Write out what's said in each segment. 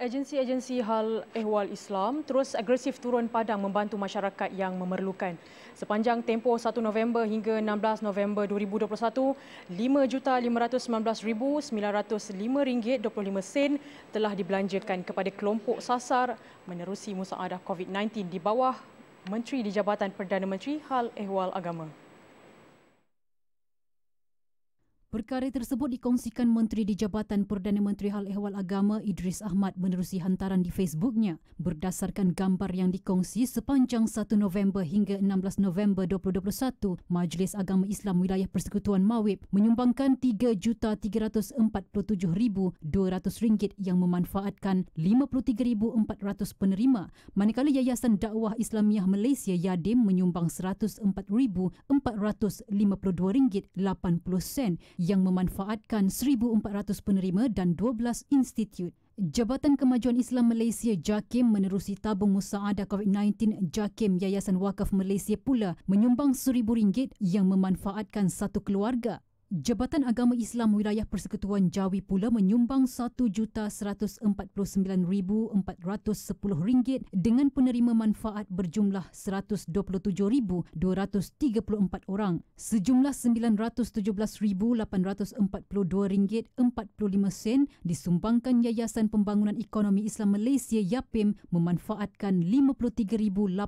Agensi-agensi hal ehwal Islam terus agresif turun padang membantu masyarakat yang memerlukan. Sepanjang tempoh 1 November hingga 16 November 2021, RM5,519,905.25 telah dibelanjakan kepada kelompok sasar menerusi musaadah COVID-19 di bawah Menteri di Jabatan Perdana Menteri Hal Ehwal Agama. Perkara tersebut dikongsikan Menteri di Jabatan Perdana Menteri Hal Ehwal Agama Idris Ahmad menerusi hantaran di Facebooknya berdasarkan gambar yang dikongsi sepanjang 1 November hingga 16 November 2021 Majlis Agama Islam Wilayah Persekutuan Mawib menyumbangkan RM3,347,200 yang memanfaatkan 53,400 penerima manakala Yayasan Dakwah Islamiah Malaysia YADIM menyumbang RM104,452,80 yang memanfaatkan 1,400 penerima dan 12 institut. Jabatan Kemajuan Islam Malaysia JAKIM menerusi tabung musaada COVID-19 JAKIM Yayasan Wakaf Malaysia pula menyumbang RM1,000 yang memanfaatkan satu keluarga. Jabatan Agama Islam Wilayah Persekutuan Jawi pula menyumbang RM1,149,410 dengan penerima manfaat berjumlah 127,234 orang. Sejumlah RM917,842.45 disumbangkan Yayasan Pembangunan Ekonomi Islam Malaysia YAPIM memanfaatkan 53,800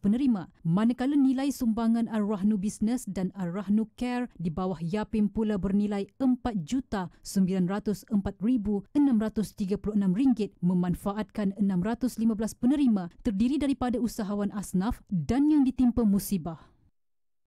penerima. Manakala nilai sumbangan Ar-Rahnu Business dan Ar-Rahnu Care di bawah YAPIM Kapim pula bernilai RM4,904,636 memanfaatkan 615 penerima terdiri daripada usahawan asnaf dan yang ditimpa musibah.